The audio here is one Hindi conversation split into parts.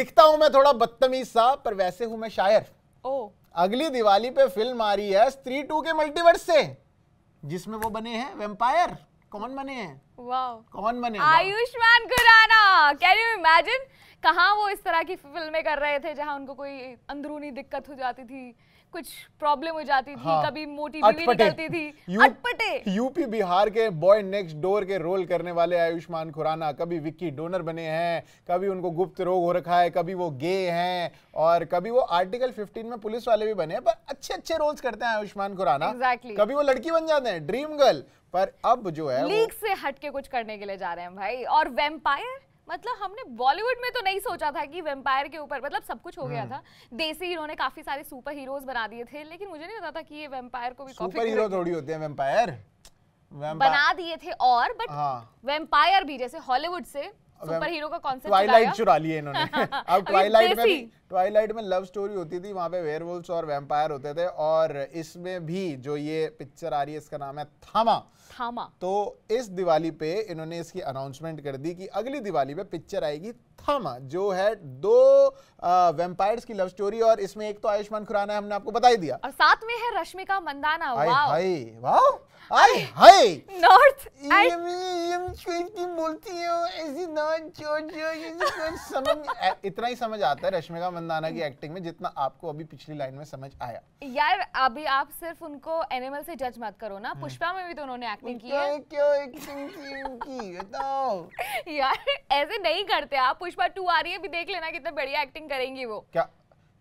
दिखता हूं मैं थोड़ा बदतमीज सा पर वैसे हूं मैं शायर ओ अगली दिवाली पे फिल्म आ रही है स्त्री टू के मल्टीवर्स से जिसमें वो बने हैं वेम्पायर कौन बने हैं कौन बने Ayushmann Khurrana can you imagine कहाँ वो इस तरह की फिल्में कर रहे थे जहाँ उनको कोई अंदरूनी दिक्कत हो जाती थी कुछ प्रॉब्लम हो जाती थी हाँ, कभी मोटी बीवी निकलती थी यू, अटपटे यूपी बिहार के बॉय नेक्स्ट डोर के रोल करने वाले आयुष्मान खुराना कभी विक्की डोनर बने हैं कभी उनको गुप्त रोग हो रखा है कभी वो गे हैं और कभी वो आर्टिकल 15 में पुलिस वाले भी बने हैं पर अच्छे अच्छे रोल्स करते हैं आयुष्मान खुराना exactly. कभी वो लड़की बन जाते हैं ड्रीम गर्ल पर अब जो है लीक से हटके कुछ करने के लिए जा रहे हैं भाई और वेम्पायर मतलब हमने बॉलीवुड में तो नहीं सोचा था कि वेम्पायर के ऊपर मतलब सब कुछ हो गया हम्म। था देसी हीरो ने काफी सारे सुपर हीरोज बना दिए थे लेकिन मुझे नहीं पता था कि ये वेम्पायर को भी सुपर हीरो थोड़ी होते हैं वेम्पायर बना दिए थे और बट वेम्पायर हाँ। भी जैसे हॉलीवुड से सुपर का कॉन्सेप्ट ट्वाइलाइट चुरा इन्होंने अब ट्वाइलाइट में ट्वाइलाइट में लव स्टोरी होती थी पे और वैम्पायर होते थे और इसमें भी जो ये पिक्चर आ रही है इसका नाम है थामा थामा तो इस दिवाली पे इन्होंने इसकी अनाउंसमेंट कर दी कि अगली दिवाली पे पिक्चर आएगी थामा जो है दो वेम्पायर की लव स्टोरी और इसमें एक तो आयुष्मान खुराना है हमने आपको बता ही दिया और साथ में है रश्मिका मंदाना भाई वाह आई हाय नॉर्थ एम बोलती है ऐसी समझ इतना ही समझ आता है रश्मिका मंदाना की एक्टिंग में जितना आपको अभी पिछली लाइन में समझ आया यार अभी आप सिर्फ उनको एनिमल से जज मत करो ना हम्म। पुष्पा में भी तो उन्होंने एक्टिंग की है क्यों एक्टिंग की उनकी बताओ यार ऐसे नहीं करते आप पुष्पा टू आ रही है भी देख लेना कितना बढ़िया एक्टिंग करेंगी वो क्या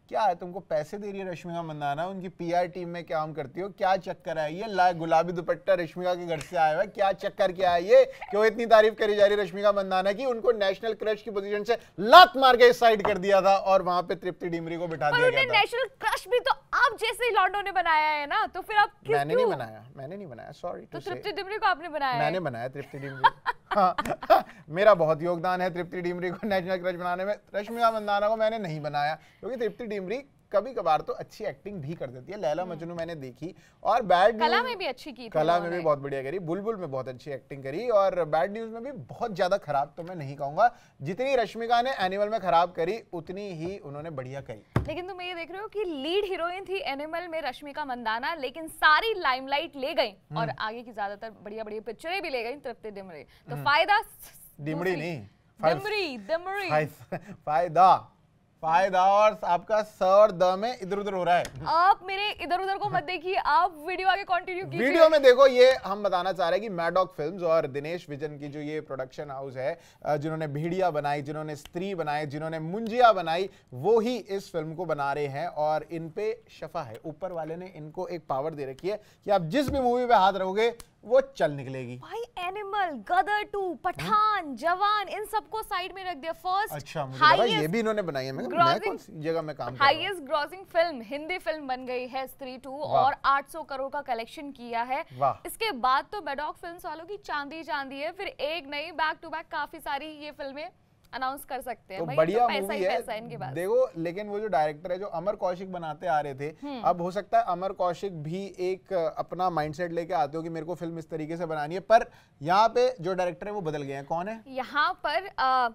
क्या है तुमको पैसे दे रही है रश्मिका मंदाना उनकी पीआर टीम में काम करती हो क्या चक्कर है ये ला गुलाबी दुपट्टा रश्मिका के घर से आया हुआ क्या चक्कर क्या है ये क्यों इतनी तारीफ करी जा रही है रश्मिका मंदाना की उनको नेशनल क्रश की पोजीशन से लात मार के साइड कर दिया था और वहां पे तृप्ति डिमरी को बिठा दिया गया नेशनल क्रश भी तो आप जैसे लॉन्डो ने बनाया है ना तो फिर आप मैंने नहीं बनाया मैंने नहीं बनाया सॉरी तो तृप्ति डिमरी को आपने बनाया मैंने बनाया तृप्ति डिमरी मेरा बहुत योगदान है तृप्ति डिमरी को नेशनल क्रश बनाने में रश्मिका मंदाना को मैंने नहीं बनाया क्योंकि तृप्ति डिमरी कभी कभार तो अच्छी एक्टिंग भी कर देती है लैला हम्म। मजनू मैंने देखी और बैड कला में भी अच्छी की थी कला में भी बहुत बढ़िया करी बुलबुल में बहुत अच्छी एक्टिंग करी और बैड न्यूज में भी बहुत ज्यादा खराब तो मैं नहीं कहूंगा जितनी रश्मिका ने एनिमल में खराब करी उतनी ही उन्होंने बढ़िया करी लेकिन तुम ये देख रहे हो कि लीड हीरोइन थी एनिमल में रश्मिका मंदाना लेकिन सारी लाइमलाइट ले गई हम्म। और आगे की ज्यादातर बढ़िया बढ़िया पिक्चरें भी ले गई तृप्ति डिमरे तो हम्म। फायदा डिमरी नहीं फायदा फायदा और आपका स और द में इधर उधर हो रहा है आप मेरे इधर उधर को मत देखिए आप वीडियो आगे कंटिन्यू कीजिए वीडियो में देखो ये हम बताना चाह रहे हैं कि मैडॉक फिल्म्स और दिनेश विजन की जो ये प्रोडक्शन हाउस है जिन्होंने भीड़िया बनाई जिन्होंने स्त्री बनाई जिन्होंने मुंजिया बनाई वो ही इस फिल्म को बना रहे हैं और इन पे शफा है ऊपर वाले ने इनको एक पावर दे रखी है कि आप जिस भी मूवी पे हाथ रहोगे वो चल निकलेगी भाई एनिमल गदर टू पठान जवान इन सबको साइड में रख दिया फर्स्ट अच्छा मुझे ये भी इन्होंने बनाई है grossing highest grossing film Hindi film बन गई है स्त्री टू और 800 करोड़ का कलेक्शन किया है इसके बाद तो बेडॉक फिल्म्स वालों की चांदी चांदी है फिर एक नई बैक टू बैक काफी सारी ये फिल्में अनाउंस कर सकते हैं तो बढ़िया तो मूवी है, है इनके पास देखो लेकिन वो जो डायरेक्टर है जो अमर कौशिक बनाते आ रहे थे हम्म। अब हो सकता है अमर कौशिक भी एक अपना माइंडसेट लेके आते हो कि मेरे को फिल्म इस तरीके से बनानी है पर यहाँ पे जो डायरेक्टर है वो बदल गए हैं कौन है यहाँ पर आ...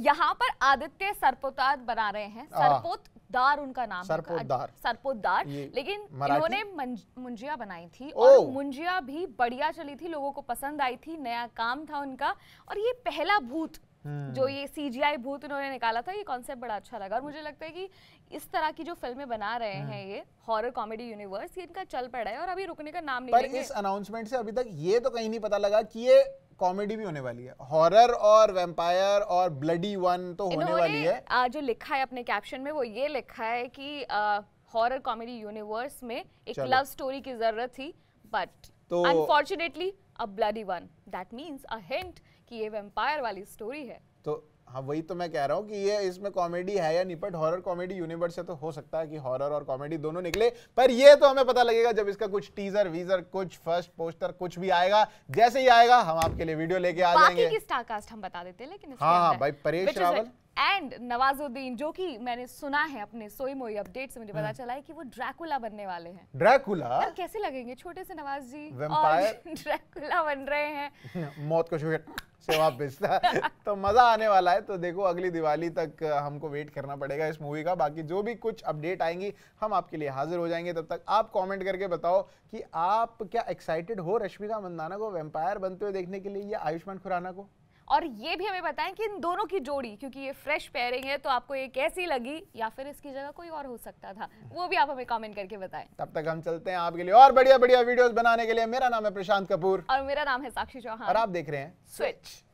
यहाँ पर आदित्य सरपोतार बना रहे हैं हाँ। सरपोत दार उनका नाम सरपोदार अच्छा, सरपोदार लेकिन इन्होंने मुंजिया बनाई थी और मुंजिया भी बढ़िया चली थी लोगों को पसंद आई थी नया काम था उनका और ये पहला भूत जो हम्म। ये सी जी आई भूत उन्होंने निकाला था ये कॉन्सेप्ट बड़ा अच्छा लगा और मुझे लगता है कि इस तरह की जो फिल्में बना रहे हम्म। हैं ये हॉरर कॉमेडी यूनिवर्स ये इनका चल पड़ा है और अभी रुकने का नाम नहीं पर इस अनाउंसमेंट से अभी तक ये तो कहीं नहीं पता लगा कि ये कॉमेडी भी होने वाली है हॉरर और वेम्पायर और ब्लडी वन तो होने वाली है जो लिखा है अपने कैप्शन में वो ये लिखा है कि हॉरर कॉमेडी यूनिवर्स में एक लव स्टोरी की जरूरत थी बट अनफॉर्चुनेटली तो a bloody one that means a hint कि ये वैम्पायर वाली स्टोरी है तो हाँ वही तो मैं कह रहा हूँ कि ये इसमें कॉमेडी है या नहीं बट हॉरर कॉमेडी यूनिवर्स से तो हो सकता है कि हॉरर और कॉमेडी दोनों निकले पर ये तो हमें पता लगेगा जब इसका कुछ टीजर वीजर कुछ फर्स्ट पोस्टर कुछ भी आएगा जैसे ही आएगा हम आपके लिए वीडियो लेके आ जाएंगे किस हम बता देते लेकिन हाँ हाँ भाई परेश रावल एंड नवाजुद्दीन जो कि मैंने सुना है अपने सोई मोई अपडेट से मुझे पता हाँ। चला है कि वो ड्रैकुला बनने वाले हैं ड्रैकुला तो कैसे लगेंगे छोटे से नवाज जी ड्रैकुला बन रहे हैं मौत को शुक्र से वापस तो मजा आने वाला है तो देखो अगली दिवाली तक हमको वेट करना पड़ेगा इस मूवी का बाकी जो भी कुछ अपडेट आएंगी हम आपके लिए हाजिर हो जाएंगे तब तक आप कमेंट करके बताओ कि आप क्या एक्साइटेड हो रश्मिका मंदाना को वेम्पायर बनते हुए देखने के लिए या आयुष्मान खुराना को और ये भी हमें बताएं कि इन दोनों की जोड़ी क्योंकि ये फ्रेश पेयरिंग है तो आपको ये कैसी लगी या फिर इसकी जगह कोई और हो सकता था वो भी आप हमें कमेंट करके बताएं तब तक हम चलते हैं आपके लिए और बढ़िया बढ़िया वीडियोस बनाने के लिए मेरा नाम है प्रशांत कपूर और मेरा नाम है साक्षी चौहान और आप देख रहे हैं स्विच